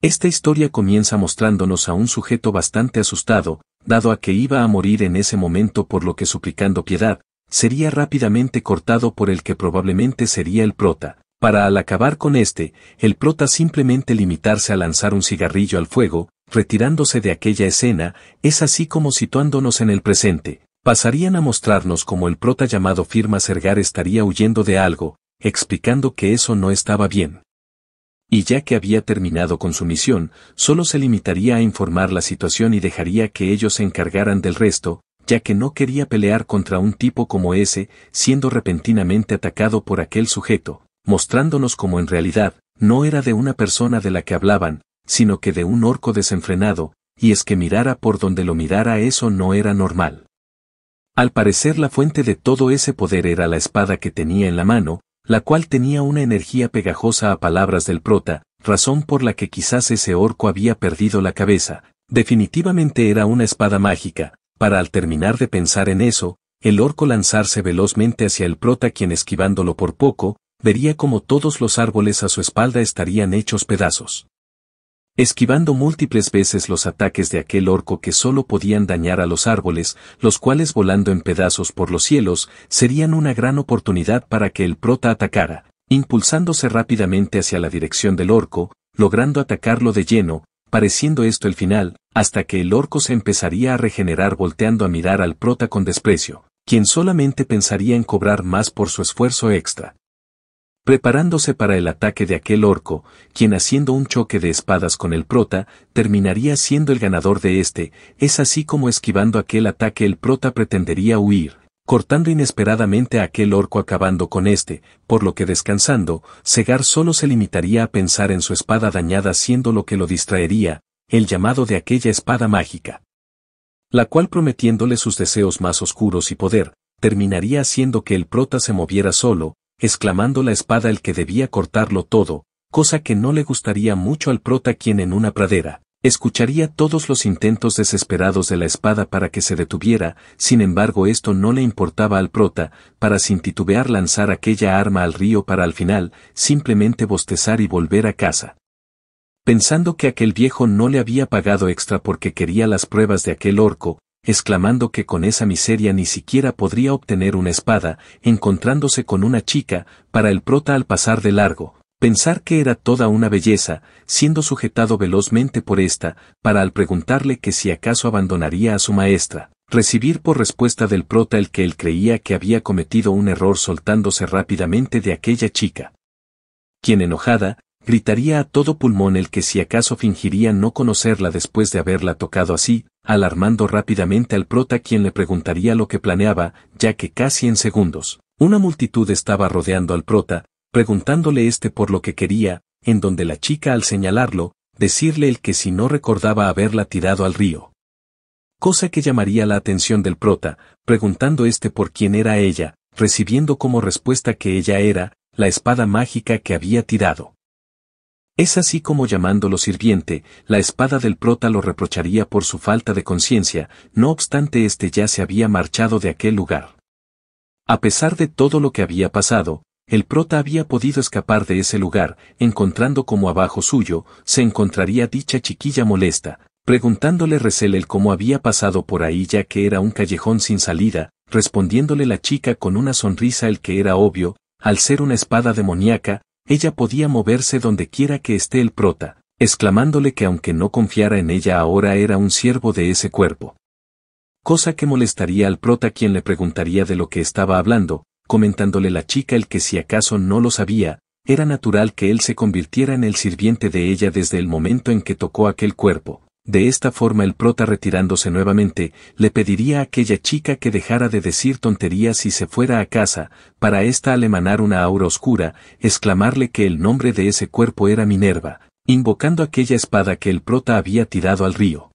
Esta historia comienza mostrándonos a un sujeto bastante asustado, dado a que iba a morir en ese momento por lo que suplicando piedad, sería rápidamente cortado por el que probablemente sería el prota. Para al acabar con este, el prota simplemente limitarse a lanzar un cigarrillo al fuego, retirándose de aquella escena, es así como situándonos en el presente, pasarían a mostrarnos como el prota llamado firma Sergar estaría huyendo de algo, explicando que eso no estaba bien y ya que había terminado con su misión, solo se limitaría a informar la situación y dejaría que ellos se encargaran del resto, ya que no quería pelear contra un tipo como ese, siendo repentinamente atacado por aquel sujeto, mostrándonos como en realidad, no era de una persona de la que hablaban, sino que de un orco desenfrenado, y es que mirara por donde lo mirara eso no era normal. Al parecer la fuente de todo ese poder era la espada que tenía en la mano, la cual tenía una energía pegajosa a palabras del prota, razón por la que quizás ese orco había perdido la cabeza, definitivamente era una espada mágica, para al terminar de pensar en eso, el orco lanzarse velozmente hacia el prota quien esquivándolo por poco, vería como todos los árboles a su espalda estarían hechos pedazos esquivando múltiples veces los ataques de aquel orco que solo podían dañar a los árboles, los cuales volando en pedazos por los cielos, serían una gran oportunidad para que el prota atacara, impulsándose rápidamente hacia la dirección del orco, logrando atacarlo de lleno, pareciendo esto el final, hasta que el orco se empezaría a regenerar volteando a mirar al prota con desprecio, quien solamente pensaría en cobrar más por su esfuerzo extra preparándose para el ataque de aquel orco, quien haciendo un choque de espadas con el prota, terminaría siendo el ganador de este, es así como esquivando aquel ataque el prota pretendería huir, cortando inesperadamente a aquel orco acabando con este, por lo que descansando, Segar solo se limitaría a pensar en su espada dañada siendo lo que lo distraería, el llamado de aquella espada mágica. La cual prometiéndole sus deseos más oscuros y poder, terminaría haciendo que el prota se moviera solo, exclamando la espada el que debía cortarlo todo, cosa que no le gustaría mucho al prota quien en una pradera, escucharía todos los intentos desesperados de la espada para que se detuviera, sin embargo esto no le importaba al prota, para sin titubear lanzar aquella arma al río para al final, simplemente bostezar y volver a casa. Pensando que aquel viejo no le había pagado extra porque quería las pruebas de aquel orco, exclamando que con esa miseria ni siquiera podría obtener una espada, encontrándose con una chica, para el prota al pasar de largo, pensar que era toda una belleza, siendo sujetado velozmente por ésta, para al preguntarle que si acaso abandonaría a su maestra, recibir por respuesta del prota el que él creía que había cometido un error soltándose rápidamente de aquella chica. Quien enojada, gritaría a todo pulmón el que si acaso fingiría no conocerla después de haberla tocado así, alarmando rápidamente al prota quien le preguntaría lo que planeaba, ya que casi en segundos, una multitud estaba rodeando al prota, preguntándole este por lo que quería, en donde la chica al señalarlo, decirle el que si no recordaba haberla tirado al río. Cosa que llamaría la atención del prota, preguntando este por quién era ella, recibiendo como respuesta que ella era, la espada mágica que había tirado. Es así como llamándolo sirviente, la espada del prota lo reprocharía por su falta de conciencia, no obstante éste ya se había marchado de aquel lugar. A pesar de todo lo que había pasado, el prota había podido escapar de ese lugar, encontrando como abajo suyo, se encontraría dicha chiquilla molesta, preguntándole recel el cómo había pasado por ahí ya que era un callejón sin salida, respondiéndole la chica con una sonrisa el que era obvio, al ser una espada demoníaca, ella podía moverse donde quiera que esté el prota, exclamándole que aunque no confiara en ella ahora era un siervo de ese cuerpo. Cosa que molestaría al prota quien le preguntaría de lo que estaba hablando, comentándole la chica el que si acaso no lo sabía, era natural que él se convirtiera en el sirviente de ella desde el momento en que tocó aquel cuerpo, de esta forma el prota retirándose nuevamente, le pediría a aquella chica que dejara de decir tonterías y se fuera a casa, para esta alemanar una aura oscura, exclamarle que el nombre de ese cuerpo era Minerva, invocando aquella espada que el prota había tirado al río.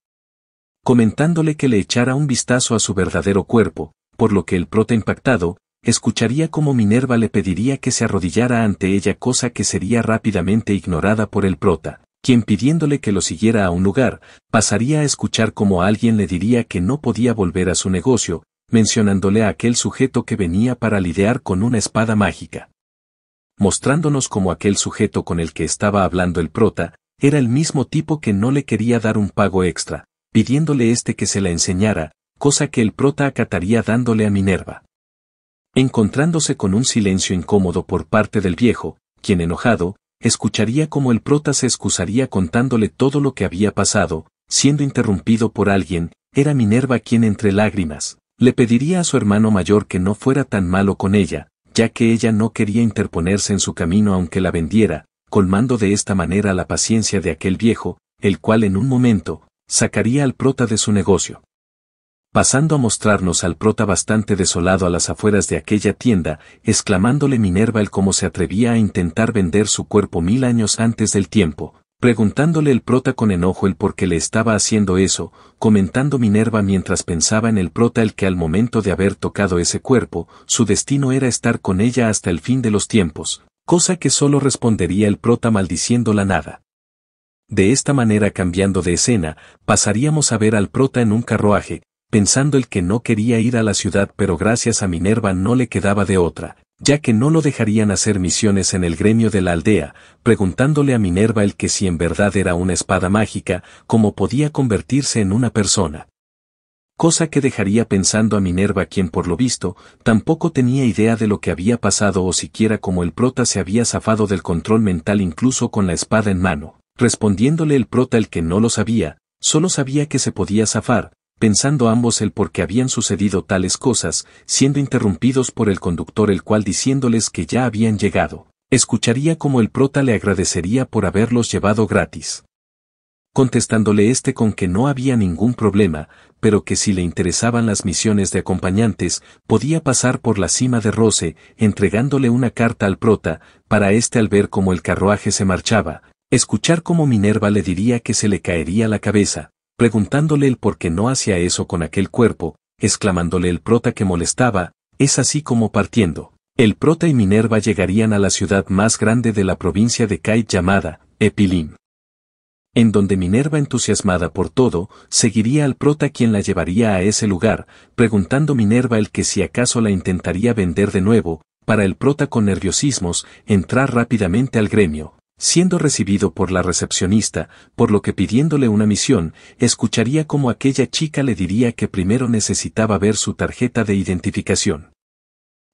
Comentándole que le echara un vistazo a su verdadero cuerpo, por lo que el prota impactado, escucharía como Minerva le pediría que se arrodillara ante ella cosa que sería rápidamente ignorada por el prota, quien pidiéndole que lo siguiera a un lugar, pasaría a escuchar cómo alguien le diría que no podía volver a su negocio, mencionándole a aquel sujeto que venía para lidiar con una espada mágica. Mostrándonos como aquel sujeto con el que estaba hablando el prota, era el mismo tipo que no le quería dar un pago extra, pidiéndole este que se la enseñara, cosa que el prota acataría dándole a Minerva. Encontrándose con un silencio incómodo por parte del viejo, quien enojado, escucharía cómo el prota se excusaría contándole todo lo que había pasado, siendo interrumpido por alguien, era Minerva quien entre lágrimas, le pediría a su hermano mayor que no fuera tan malo con ella, ya que ella no quería interponerse en su camino aunque la vendiera, colmando de esta manera la paciencia de aquel viejo, el cual en un momento, sacaría al prota de su negocio pasando a mostrarnos al prota bastante desolado a las afueras de aquella tienda, exclamándole Minerva el cómo se atrevía a intentar vender su cuerpo mil años antes del tiempo, preguntándole el prota con enojo el por qué le estaba haciendo eso, comentando Minerva mientras pensaba en el prota el que al momento de haber tocado ese cuerpo, su destino era estar con ella hasta el fin de los tiempos, cosa que solo respondería el prota maldiciéndola la nada. De esta manera cambiando de escena, pasaríamos a ver al prota en un carruaje, pensando el que no quería ir a la ciudad pero gracias a Minerva no le quedaba de otra, ya que no lo dejarían hacer misiones en el gremio de la aldea, preguntándole a Minerva el que si en verdad era una espada mágica, cómo podía convertirse en una persona. Cosa que dejaría pensando a Minerva quien por lo visto, tampoco tenía idea de lo que había pasado o siquiera cómo el prota se había zafado del control mental incluso con la espada en mano, respondiéndole el prota el que no lo sabía, solo sabía que se podía zafar, pensando ambos el por qué habían sucedido tales cosas, siendo interrumpidos por el conductor el cual diciéndoles que ya habían llegado. Escucharía como el prota le agradecería por haberlos llevado gratis. Contestándole este con que no había ningún problema, pero que si le interesaban las misiones de acompañantes, podía pasar por la cima de Rose, entregándole una carta al prota, para este al ver cómo el carruaje se marchaba, escuchar cómo Minerva le diría que se le caería la cabeza, preguntándole el por qué no hacía eso con aquel cuerpo, exclamándole el prota que molestaba, es así como partiendo. El prota y Minerva llegarían a la ciudad más grande de la provincia de Kai llamada, Epilim. En donde Minerva entusiasmada por todo, seguiría al prota quien la llevaría a ese lugar, preguntando Minerva el que si acaso la intentaría vender de nuevo, para el prota con nerviosismos, entrar rápidamente al gremio, siendo recibido por la recepcionista, por lo que pidiéndole una misión, escucharía cómo aquella chica le diría que primero necesitaba ver su tarjeta de identificación.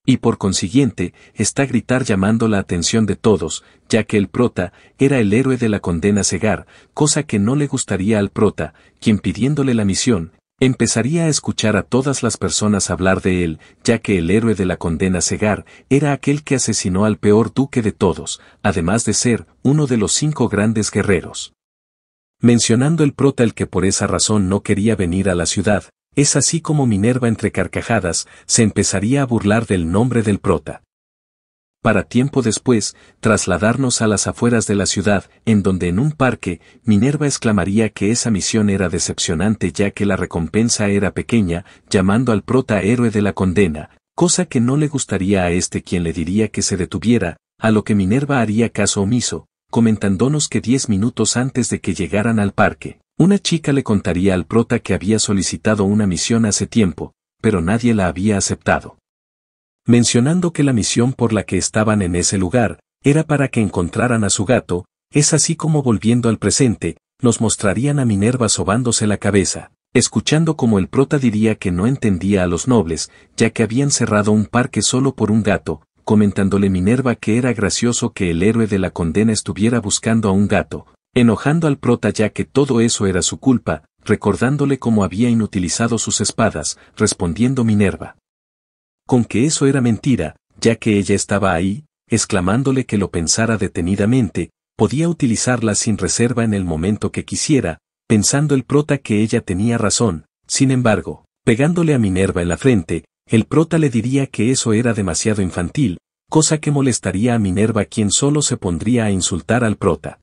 Y por consiguiente, está gritar llamando la atención de todos, ya que el prota era el héroe de la condena cegar, cosa que no le gustaría al prota, quien pidiéndole la misión, Empezaría a escuchar a todas las personas hablar de él, ya que el héroe de la condena Segar era aquel que asesinó al peor duque de todos, además de ser uno de los cinco grandes guerreros. Mencionando el prota el que por esa razón no quería venir a la ciudad, es así como Minerva entre carcajadas se empezaría a burlar del nombre del prota para tiempo después trasladarnos a las afueras de la ciudad, en donde en un parque, Minerva exclamaría que esa misión era decepcionante ya que la recompensa era pequeña, llamando al prota héroe de la condena, cosa que no le gustaría a este quien le diría que se detuviera, a lo que Minerva haría caso omiso, comentándonos que diez minutos antes de que llegaran al parque, una chica le contaría al prota que había solicitado una misión hace tiempo, pero nadie la había aceptado mencionando que la misión por la que estaban en ese lugar era para que encontraran a su gato, es así como volviendo al presente, nos mostrarían a Minerva sobándose la cabeza, escuchando como el prota diría que no entendía a los nobles, ya que habían cerrado un parque solo por un gato, comentándole Minerva que era gracioso que el héroe de la condena estuviera buscando a un gato, enojando al prota ya que todo eso era su culpa, recordándole cómo había inutilizado sus espadas, respondiendo Minerva, con que eso era mentira, ya que ella estaba ahí, exclamándole que lo pensara detenidamente, podía utilizarla sin reserva en el momento que quisiera, pensando el prota que ella tenía razón, sin embargo, pegándole a Minerva en la frente, el prota le diría que eso era demasiado infantil, cosa que molestaría a Minerva quien solo se pondría a insultar al prota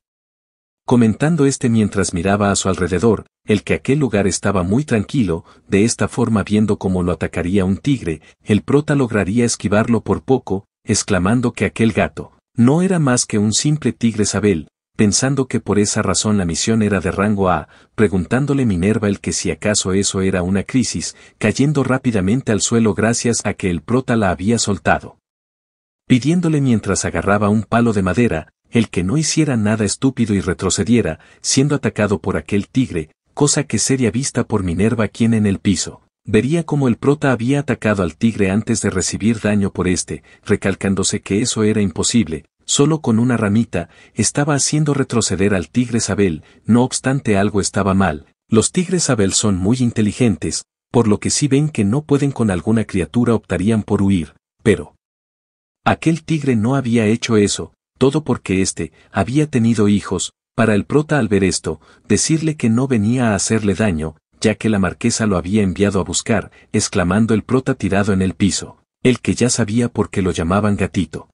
comentando este mientras miraba a su alrededor, el que aquel lugar estaba muy tranquilo, de esta forma viendo cómo lo atacaría un tigre, el prota lograría esquivarlo por poco, exclamando que aquel gato no era más que un simple tigre sabel, pensando que por esa razón la misión era de rango A, preguntándole Minerva el que si acaso eso era una crisis, cayendo rápidamente al suelo gracias a que el prota la había soltado pidiéndole mientras agarraba un palo de madera, el que no hiciera nada estúpido y retrocediera, siendo atacado por aquel tigre, cosa que sería vista por Minerva quien en el piso. Vería como el prota había atacado al tigre antes de recibir daño por este, recalcándose que eso era imposible, solo con una ramita, estaba haciendo retroceder al tigre Sabel, no obstante algo estaba mal, los tigres Sabel son muy inteligentes, por lo que si ven que no pueden con alguna criatura optarían por huir, pero... Aquel tigre no había hecho eso, todo porque éste había tenido hijos, para el prota al ver esto, decirle que no venía a hacerle daño, ya que la marquesa lo había enviado a buscar, exclamando el prota tirado en el piso, el que ya sabía por qué lo llamaban gatito.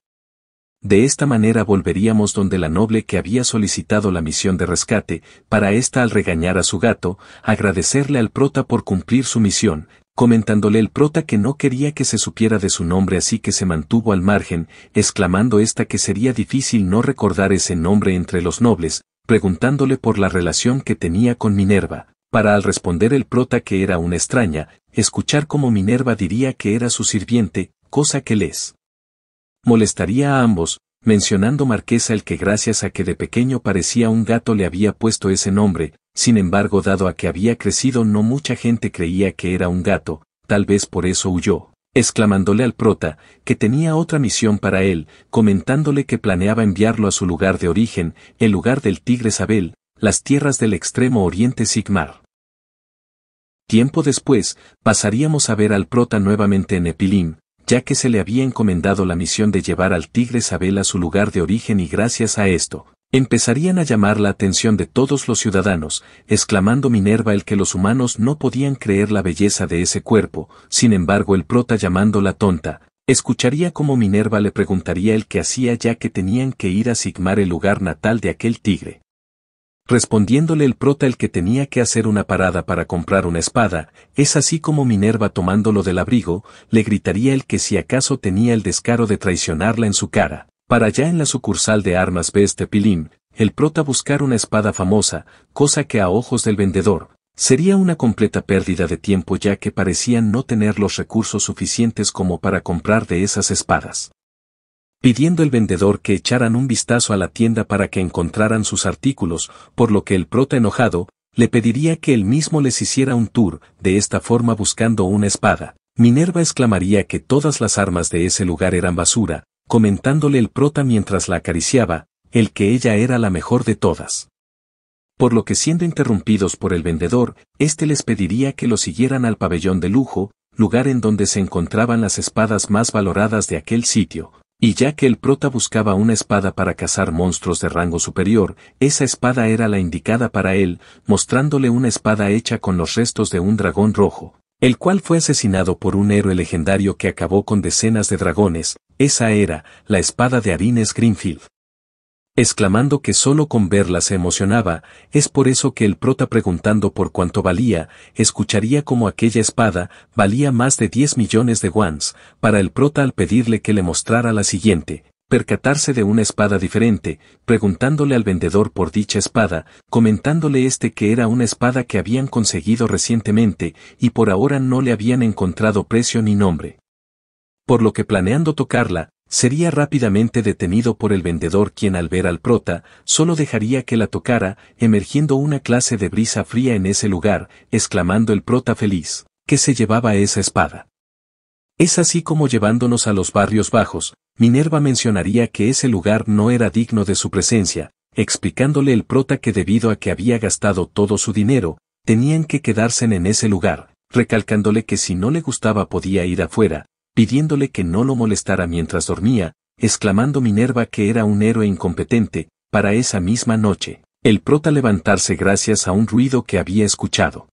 De esta manera volveríamos donde la noble que había solicitado la misión de rescate, para ésta al regañar a su gato, agradecerle al prota por cumplir su misión, comentándole el prota que no quería que se supiera de su nombre así que se mantuvo al margen, exclamando esta que sería difícil no recordar ese nombre entre los nobles, preguntándole por la relación que tenía con Minerva, para al responder el prota que era una extraña, escuchar como Minerva diría que era su sirviente, cosa que les molestaría a ambos, mencionando Marquesa el que gracias a que de pequeño parecía un gato le había puesto ese nombre, sin embargo, dado a que había crecido, no mucha gente creía que era un gato, tal vez por eso huyó, exclamándole al prota que tenía otra misión para él, comentándole que planeaba enviarlo a su lugar de origen, el lugar del tigre Sabel, las tierras del extremo oriente Sigmar. Tiempo después, pasaríamos a ver al prota nuevamente en Epilim, ya que se le había encomendado la misión de llevar al tigre Sabel a su lugar de origen y gracias a esto, Empezarían a llamar la atención de todos los ciudadanos, exclamando Minerva el que los humanos no podían creer la belleza de ese cuerpo, sin embargo el prota llamándola tonta, escucharía como Minerva le preguntaría el que hacía ya que tenían que ir a sigmar el lugar natal de aquel tigre. Respondiéndole el prota el que tenía que hacer una parada para comprar una espada, es así como Minerva tomándolo del abrigo, le gritaría el que si acaso tenía el descaro de traicionarla en su cara. Para allá en la sucursal de armas Beste el prota buscar una espada famosa, cosa que a ojos del vendedor, sería una completa pérdida de tiempo ya que parecían no tener los recursos suficientes como para comprar de esas espadas. Pidiendo el vendedor que echaran un vistazo a la tienda para que encontraran sus artículos, por lo que el prota enojado, le pediría que él mismo les hiciera un tour, de esta forma buscando una espada. Minerva exclamaría que todas las armas de ese lugar eran basura, comentándole el prota mientras la acariciaba, el que ella era la mejor de todas. Por lo que siendo interrumpidos por el vendedor, éste les pediría que lo siguieran al pabellón de lujo, lugar en donde se encontraban las espadas más valoradas de aquel sitio, y ya que el prota buscaba una espada para cazar monstruos de rango superior, esa espada era la indicada para él, mostrándole una espada hecha con los restos de un dragón rojo, el cual fue asesinado por un héroe legendario que acabó con decenas de dragones, esa era, la espada de Arines Greenfield. Exclamando que solo con verla se emocionaba, es por eso que el prota preguntando por cuánto valía, escucharía como aquella espada valía más de 10 millones de guans, para el prota al pedirle que le mostrara la siguiente, percatarse de una espada diferente, preguntándole al vendedor por dicha espada, comentándole este que era una espada que habían conseguido recientemente y por ahora no le habían encontrado precio ni nombre. Por lo que planeando tocarla, sería rápidamente detenido por el vendedor quien al ver al prota, solo dejaría que la tocara, emergiendo una clase de brisa fría en ese lugar, exclamando el prota feliz, que se llevaba esa espada. Es así como llevándonos a los barrios bajos, Minerva mencionaría que ese lugar no era digno de su presencia, explicándole el prota que debido a que había gastado todo su dinero, tenían que quedarse en ese lugar, recalcándole que si no le gustaba podía ir afuera, pidiéndole que no lo molestara mientras dormía, exclamando Minerva que era un héroe incompetente, para esa misma noche, el prota levantarse gracias a un ruido que había escuchado.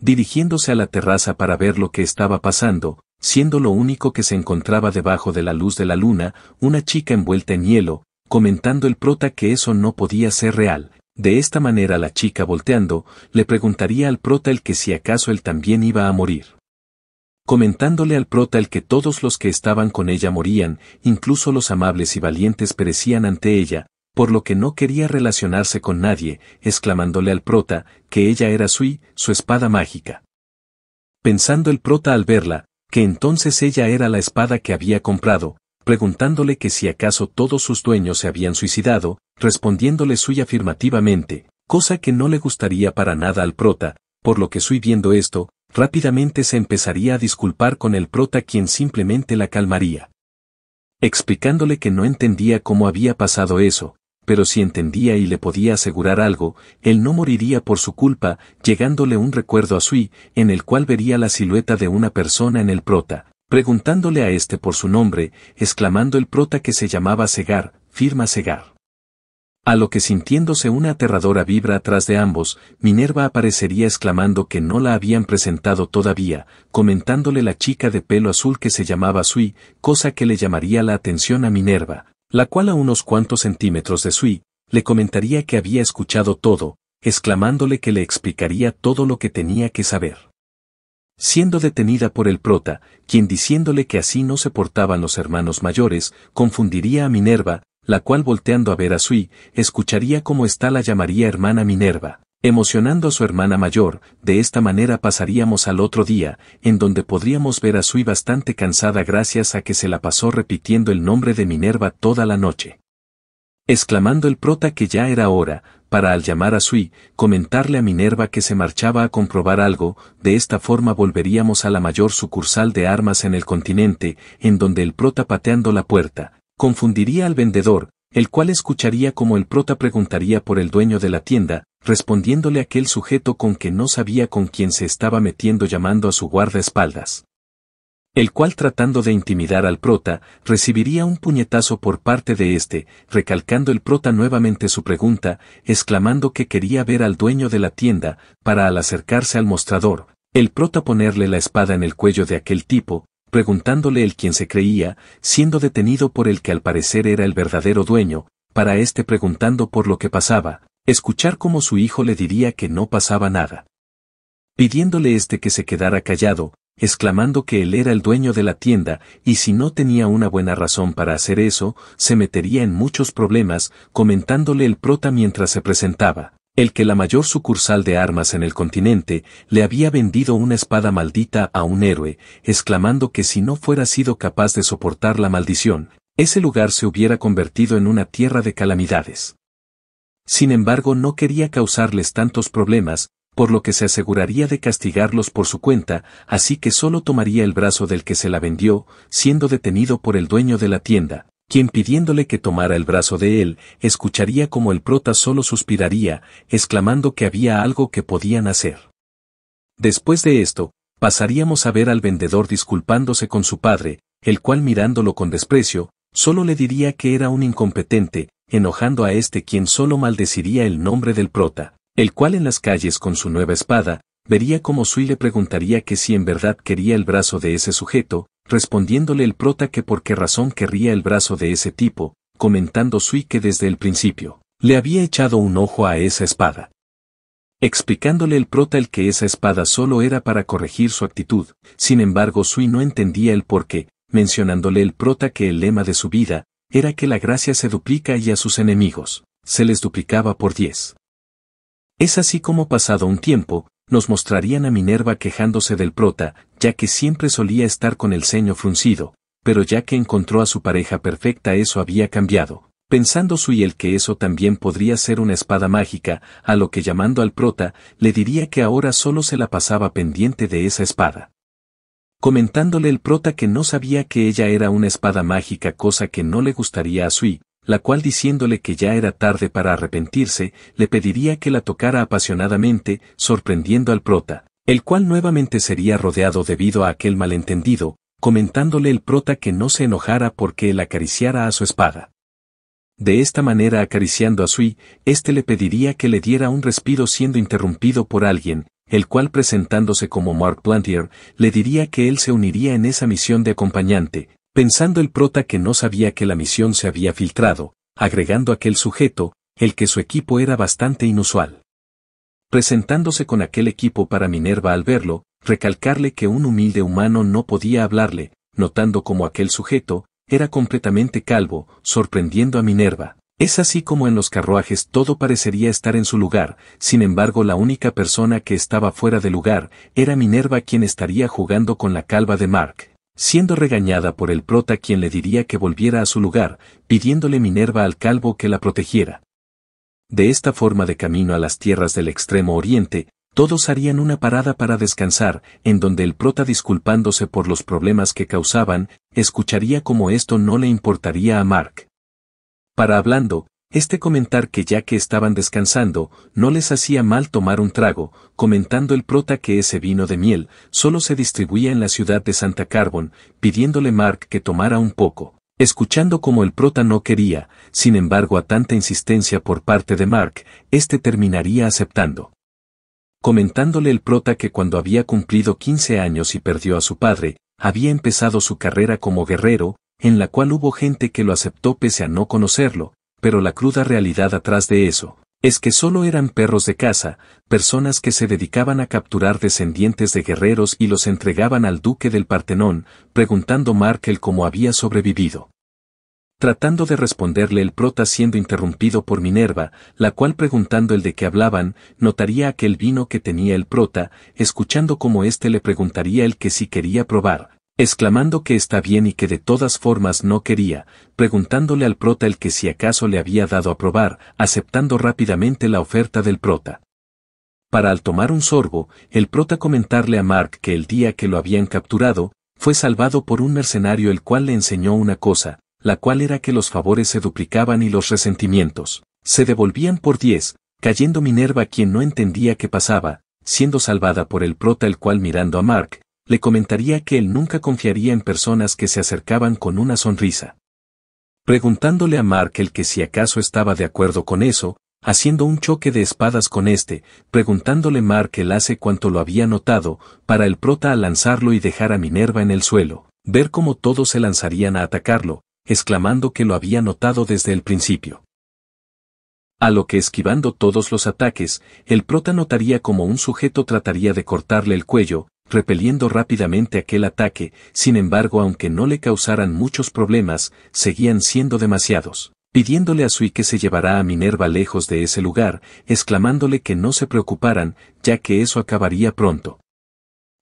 Dirigiéndose a la terraza para ver lo que estaba pasando, siendo lo único que se encontraba debajo de la luz de la luna, una chica envuelta en hielo, comentando el prota que eso no podía ser real. De esta manera la chica volteando, le preguntaría al prota el que si acaso él también iba a morir. Comentándole al prota el que todos los que estaban con ella morían, incluso los amables y valientes perecían ante ella, por lo que no quería relacionarse con nadie, exclamándole al prota que ella era Sui, su espada mágica. Pensando el prota al verla, que entonces ella era la espada que había comprado, preguntándole que si acaso todos sus dueños se habían suicidado, respondiéndole suy afirmativamente, cosa que no le gustaría para nada al prota, por lo que suy viendo esto, rápidamente se empezaría a disculpar con el prota quien simplemente la calmaría. Explicándole que no entendía cómo había pasado eso, pero si entendía y le podía asegurar algo, él no moriría por su culpa, llegándole un recuerdo a Sui, en el cual vería la silueta de una persona en el prota, preguntándole a este por su nombre, exclamando el prota que se llamaba Segar, firma Segar. A lo que sintiéndose una aterradora vibra atrás de ambos, Minerva aparecería exclamando que no la habían presentado todavía, comentándole la chica de pelo azul que se llamaba Sui, cosa que le llamaría la atención a Minerva, la cual a unos cuantos centímetros de Sui, le comentaría que había escuchado todo, exclamándole que le explicaría todo lo que tenía que saber. Siendo detenida por el prota, quien diciéndole que así no se portaban los hermanos mayores, confundiría a Minerva, la cual volteando a ver a Sui, escucharía cómo está la llamaría hermana Minerva. Emocionando a su hermana mayor, de esta manera pasaríamos al otro día, en donde podríamos ver a Sui bastante cansada gracias a que se la pasó repitiendo el nombre de Minerva toda la noche. Exclamando el prota que ya era hora, para al llamar a Sui, comentarle a Minerva que se marchaba a comprobar algo, de esta forma volveríamos a la mayor sucursal de armas en el continente, en donde el prota pateando la puerta, confundiría al vendedor, el cual escucharía como el prota preguntaría por el dueño de la tienda, respondiéndole aquel sujeto con que no sabía con quién se estaba metiendo llamando a su guardaespaldas. El cual tratando de intimidar al prota, recibiría un puñetazo por parte de éste, recalcando el prota nuevamente su pregunta, exclamando que quería ver al dueño de la tienda, para al acercarse al mostrador, el prota ponerle la espada en el cuello de aquel tipo, preguntándole el quien se creía, siendo detenido por el que al parecer era el verdadero dueño, para este preguntando por lo que pasaba, Escuchar cómo su hijo le diría que no pasaba nada. Pidiéndole este que se quedara callado, exclamando que él era el dueño de la tienda y si no tenía una buena razón para hacer eso, se metería en muchos problemas, comentándole el prota mientras se presentaba, el que la mayor sucursal de armas en el continente le había vendido una espada maldita a un héroe, exclamando que si no fuera sido capaz de soportar la maldición, ese lugar se hubiera convertido en una tierra de calamidades. Sin embargo, no quería causarles tantos problemas, por lo que se aseguraría de castigarlos por su cuenta, así que solo tomaría el brazo del que se la vendió, siendo detenido por el dueño de la tienda, quien pidiéndole que tomara el brazo de él, escucharía como el prota solo suspiraría, exclamando que había algo que podían hacer. Después de esto, pasaríamos a ver al vendedor disculpándose con su padre, el cual mirándolo con desprecio, Solo le diría que era un incompetente, enojando a este quien solo maldeciría el nombre del prota, el cual en las calles con su nueva espada, vería como Sui le preguntaría que si en verdad quería el brazo de ese sujeto, respondiéndole el prota que por qué razón querría el brazo de ese tipo, comentando Sui que desde el principio, le había echado un ojo a esa espada. Explicándole el prota el que esa espada solo era para corregir su actitud, sin embargo Sui no entendía el por qué, mencionándole el prota que el lema de su vida era que la gracia se duplica y a sus enemigos se les duplicaba por diez. Es así como pasado un tiempo, nos mostrarían a Minerva quejándose del prota, ya que siempre solía estar con el ceño fruncido, pero ya que encontró a su pareja perfecta eso había cambiado, pensando su y el que eso también podría ser una espada mágica, a lo que llamando al prota, le diría que ahora solo se la pasaba pendiente de esa espada. Comentándole el prota que no sabía que ella era una espada mágica cosa que no le gustaría a Sui, la cual diciéndole que ya era tarde para arrepentirse, le pediría que la tocara apasionadamente, sorprendiendo al prota, el cual nuevamente sería rodeado debido a aquel malentendido, comentándole el prota que no se enojara porque él acariciara a su espada. De esta manera acariciando a Sui, éste le pediría que le diera un respiro siendo interrumpido por alguien, el cual presentándose como Mark Plantier, le diría que él se uniría en esa misión de acompañante, pensando el prota que no sabía que la misión se había filtrado, agregando aquel sujeto, el que su equipo era bastante inusual. Presentándose con aquel equipo para Minerva al verlo, recalcarle que un humilde humano no podía hablarle, notando como aquel sujeto, era completamente calvo, sorprendiendo a Minerva. Es así como en los carruajes todo parecería estar en su lugar, sin embargo la única persona que estaba fuera de lugar era Minerva quien estaría jugando con la calva de Mark, siendo regañada por el prota quien le diría que volviera a su lugar, pidiéndole Minerva al calvo que la protegiera. De esta forma de camino a las tierras del extremo oriente, todos harían una parada para descansar, en donde el prota disculpándose por los problemas que causaban, escucharía como esto no le importaría a Mark. Para hablando, este comentar que ya que estaban descansando, no les hacía mal tomar un trago, comentando el prota que ese vino de miel solo se distribuía en la ciudad de Santa Carbon, pidiéndole Mark que tomara un poco. Escuchando como el prota no quería, sin embargo a tanta insistencia por parte de Mark, este terminaría aceptando. Comentándole el prota que cuando había cumplido 15 años y perdió a su padre, había empezado su carrera como guerrero, en la cual hubo gente que lo aceptó pese a no conocerlo, pero la cruda realidad atrás de eso, es que solo eran perros de caza, personas que se dedicaban a capturar descendientes de guerreros y los entregaban al duque del Partenón, preguntando Markel cómo había sobrevivido. Tratando de responderle el prota siendo interrumpido por Minerva, la cual preguntando el de qué hablaban, notaría aquel vino que tenía el prota, escuchando como éste le preguntaría el que si quería probar, exclamando que está bien y que de todas formas no quería, preguntándole al prota el que si acaso le había dado a probar, aceptando rápidamente la oferta del prota. Para al tomar un sorbo, el prota comentarle a Mark que el día que lo habían capturado, fue salvado por un mercenario el cual le enseñó una cosa, la cual era que los favores se duplicaban y los resentimientos se devolvían por diez, cayendo Minerva quien no entendía qué pasaba, siendo salvada por el prota el cual mirando a Mark, le comentaría que él nunca confiaría en personas que se acercaban con una sonrisa. Preguntándole a Mark el que si acaso estaba de acuerdo con eso, haciendo un choque de espadas con este, preguntándole Mark el hace cuanto lo había notado, para el prota a lanzarlo y dejar a Minerva en el suelo, ver cómo todos se lanzarían a atacarlo, exclamando que lo había notado desde el principio. A lo que esquivando todos los ataques, el prota notaría como un sujeto trataría de cortarle el cuello, repeliendo rápidamente aquel ataque, sin embargo aunque no le causaran muchos problemas, seguían siendo demasiados, pidiéndole a Sui que se llevara a Minerva lejos de ese lugar, exclamándole que no se preocuparan, ya que eso acabaría pronto.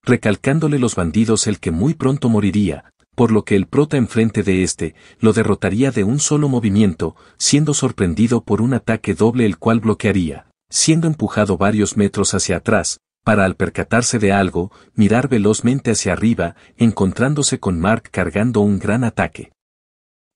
Recalcándole los bandidos el que muy pronto moriría, por lo que el prota enfrente de este, lo derrotaría de un solo movimiento, siendo sorprendido por un ataque doble el cual bloquearía, siendo empujado varios metros hacia atrás, para al percatarse de algo, mirar velozmente hacia arriba, encontrándose con Mark cargando un gran ataque.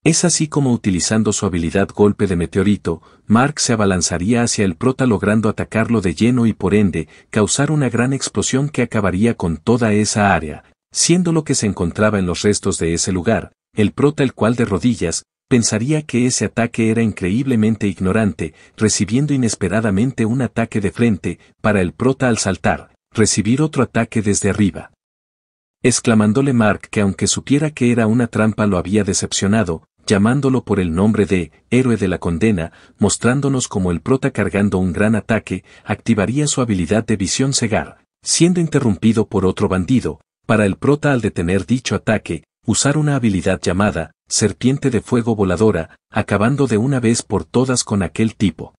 Es así como utilizando su habilidad golpe de meteorito, Mark se abalanzaría hacia el prota logrando atacarlo de lleno y por ende, causar una gran explosión que acabaría con toda esa área, siendo lo que se encontraba en los restos de ese lugar, el prota el cual de rodillas, pensaría que ese ataque era increíblemente ignorante, recibiendo inesperadamente un ataque de frente, para el prota al saltar, recibir otro ataque desde arriba. Exclamándole Mark que aunque supiera que era una trampa lo había decepcionado, llamándolo por el nombre de héroe de la condena, mostrándonos como el prota cargando un gran ataque, activaría su habilidad de visión cegar, siendo interrumpido por otro bandido, para el prota al detener dicho ataque, usar una habilidad llamada serpiente de fuego voladora, acabando de una vez por todas con aquel tipo.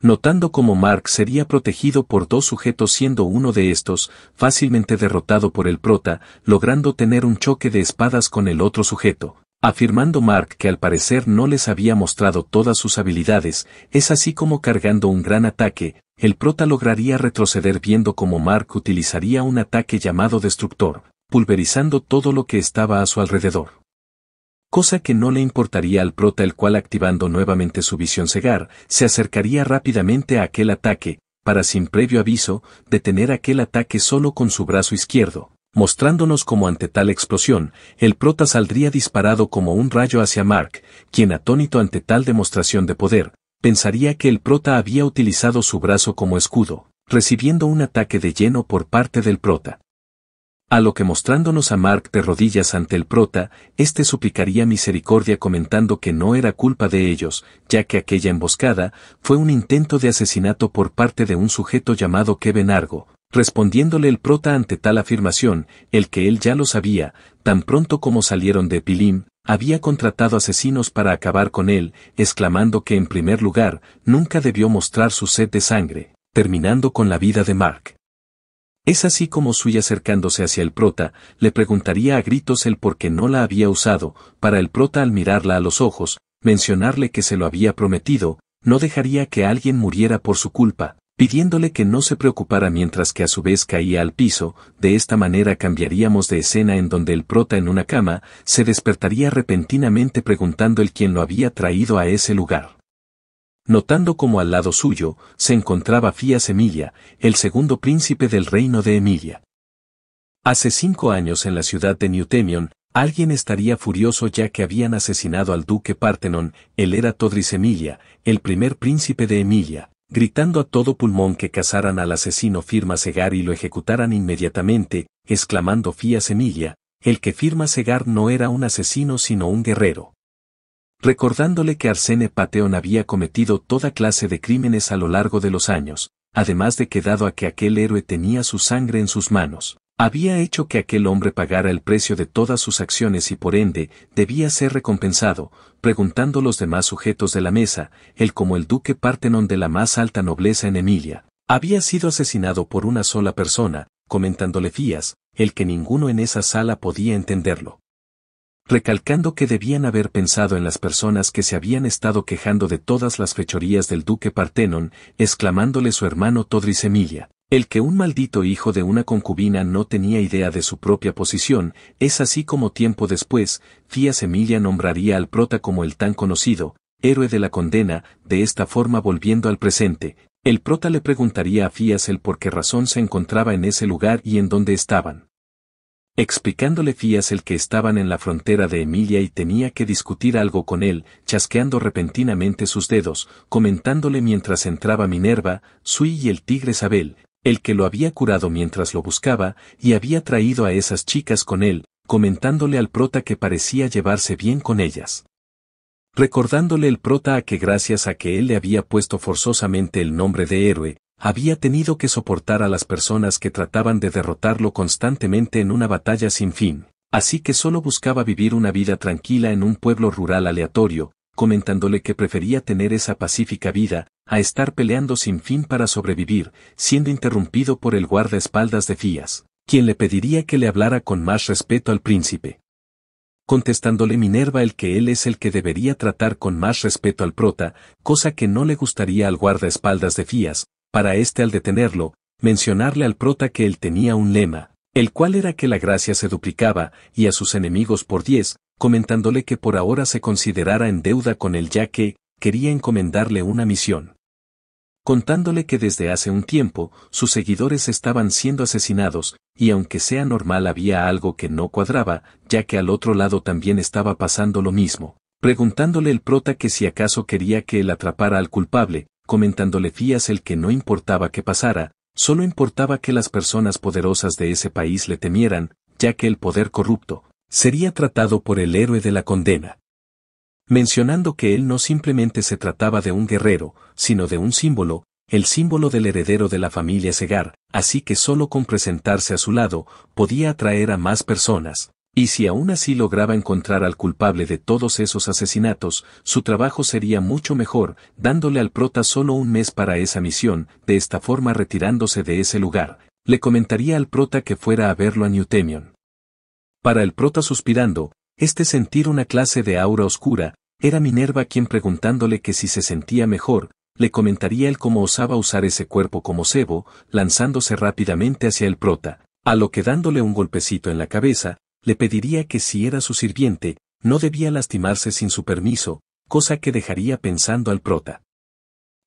Notando como Mark sería protegido por dos sujetos siendo uno de estos, fácilmente derrotado por el prota, logrando tener un choque de espadas con el otro sujeto, afirmando Mark que al parecer no les había mostrado todas sus habilidades, es así como cargando un gran ataque, el prota lograría retroceder viendo como Mark utilizaría un ataque llamado destructor, pulverizando todo lo que estaba a su alrededor cosa que no le importaría al prota el cual activando nuevamente su visión cegar, se acercaría rápidamente a aquel ataque, para sin previo aviso, detener aquel ataque solo con su brazo izquierdo, mostrándonos como ante tal explosión, el prota saldría disparado como un rayo hacia Mark, quien atónito ante tal demostración de poder, pensaría que el prota había utilizado su brazo como escudo, recibiendo un ataque de lleno por parte del prota. A lo que mostrándonos a Mark de rodillas ante el prota, este suplicaría misericordia comentando que no era culpa de ellos, ya que aquella emboscada fue un intento de asesinato por parte de un sujeto llamado Kevin Argo, Respondiéndole el prota ante tal afirmación, el que él ya lo sabía, tan pronto como salieron de Pilim, había contratado asesinos para acabar con él, exclamando que en primer lugar, nunca debió mostrar su sed de sangre, terminando con la vida de Mark. Es así como Suya acercándose hacia el prota, le preguntaría a gritos el por qué no la había usado, para el prota al mirarla a los ojos, mencionarle que se lo había prometido, no dejaría que alguien muriera por su culpa, pidiéndole que no se preocupara mientras que a su vez caía al piso, de esta manera cambiaríamos de escena en donde el prota en una cama se despertaría repentinamente preguntando el quién lo había traído a ese lugar notando como al lado suyo se encontraba Fías Emilia, el segundo príncipe del reino de Emilia. Hace cinco años en la ciudad de Newtemion, alguien estaría furioso ya que habían asesinado al duque Partenon, él era Todris Emilia, el primer príncipe de Emilia, gritando a todo pulmón que cazaran al asesino Firma Segar y lo ejecutaran inmediatamente, exclamando Fías Emilia, el que Firma Segar no era un asesino sino un guerrero recordándole que Arsene Pateón había cometido toda clase de crímenes a lo largo de los años, además de que dado a que aquel héroe tenía su sangre en sus manos, había hecho que aquel hombre pagara el precio de todas sus acciones y por ende debía ser recompensado, preguntando los demás sujetos de la mesa, el como el duque Partenon de la más alta nobleza en Emilia, había sido asesinado por una sola persona, comentándole Fías, el que ninguno en esa sala podía entenderlo recalcando que debían haber pensado en las personas que se habían estado quejando de todas las fechorías del duque Partenon, exclamándole su hermano Todris Emilia. El que un maldito hijo de una concubina no tenía idea de su propia posición, es así como tiempo después, Fías Emilia nombraría al prota como el tan conocido, héroe de la condena, de esta forma volviendo al presente, el prota le preguntaría a Fías el por qué razón se encontraba en ese lugar y en dónde estaban. Explicándole Fías el que estaban en la frontera de Emilia y tenía que discutir algo con él, chasqueando repentinamente sus dedos, comentándole mientras entraba Minerva, Sui y el tigre Sabel, el que lo había curado mientras lo buscaba, y había traído a esas chicas con él, comentándole al prota que parecía llevarse bien con ellas. Recordándole el prota a que gracias a que él le había puesto forzosamente el nombre de héroe, había tenido que soportar a las personas que trataban de derrotarlo constantemente en una batalla sin fin, así que solo buscaba vivir una vida tranquila en un pueblo rural aleatorio, comentándole que prefería tener esa pacífica vida, a estar peleando sin fin para sobrevivir, siendo interrumpido por el guardaespaldas de Fías, quien le pediría que le hablara con más respeto al príncipe. Contestándole Minerva el que él es el que debería tratar con más respeto al prota, cosa que no le gustaría al guardaespaldas de Fías, para este al detenerlo, mencionarle al prota que él tenía un lema, el cual era que la gracia se duplicaba, y a sus enemigos por diez, comentándole que por ahora se considerara en deuda con él ya que, quería encomendarle una misión. Contándole que desde hace un tiempo, sus seguidores estaban siendo asesinados, y aunque sea normal había algo que no cuadraba, ya que al otro lado también estaba pasando lo mismo. Preguntándole el prota que si acaso quería que él atrapara al culpable, comentándole Fías el que no importaba que pasara, solo importaba que las personas poderosas de ese país le temieran, ya que el poder corrupto sería tratado por el héroe de la condena. Mencionando que él no simplemente se trataba de un guerrero, sino de un símbolo, el símbolo del heredero de la familia Segar, así que solo con presentarse a su lado podía atraer a más personas. Y si aún así lograba encontrar al culpable de todos esos asesinatos, su trabajo sería mucho mejor, dándole al prota solo un mes para esa misión, de esta forma retirándose de ese lugar, le comentaría al prota que fuera a verlo a Newtemion. Para el prota suspirando, este sentir una clase de aura oscura, era Minerva quien preguntándole que si se sentía mejor, le comentaría él cómo osaba usar ese cuerpo como cebo, lanzándose rápidamente hacia el prota, a lo que dándole un golpecito en la cabeza, le pediría que si era su sirviente, no debía lastimarse sin su permiso, cosa que dejaría pensando al prota.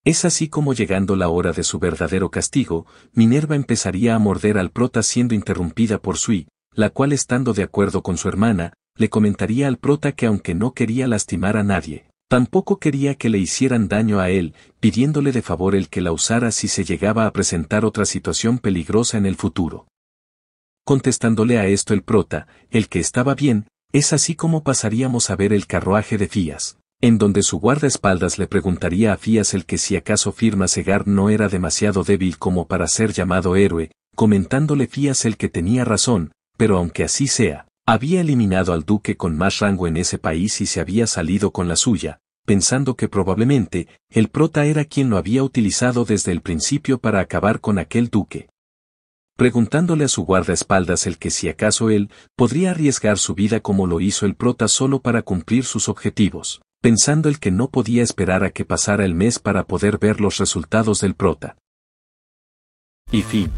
Es así como llegando la hora de su verdadero castigo, Minerva empezaría a morder al prota siendo interrumpida por Sui, la cual estando de acuerdo con su hermana, le comentaría al prota que aunque no quería lastimar a nadie, tampoco quería que le hicieran daño a él, pidiéndole de favor el que la usara si se llegaba a presentar otra situación peligrosa en el futuro. Contestándole a esto el prota, el que estaba bien, es así como pasaríamos a ver el carruaje de Fías, en donde su guardaespaldas le preguntaría a Fías el que si acaso firma Segar no era demasiado débil como para ser llamado héroe, comentándole Fías el que tenía razón, pero aunque así sea, había eliminado al duque con más rango en ese país y se había salido con la suya, pensando que probablemente, el prota era quien lo había utilizado desde el principio para acabar con aquel duque preguntándole a su guardaespaldas el que si acaso él podría arriesgar su vida como lo hizo el prota solo para cumplir sus objetivos, pensando el que no podía esperar a que pasara el mes para poder ver los resultados del prota. Y fin.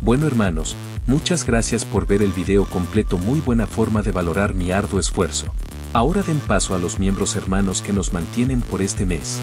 Bueno hermanos, muchas gracias por ver el video completo muy buena forma de valorar mi arduo esfuerzo. Ahora den paso a los miembros hermanos que nos mantienen por este mes.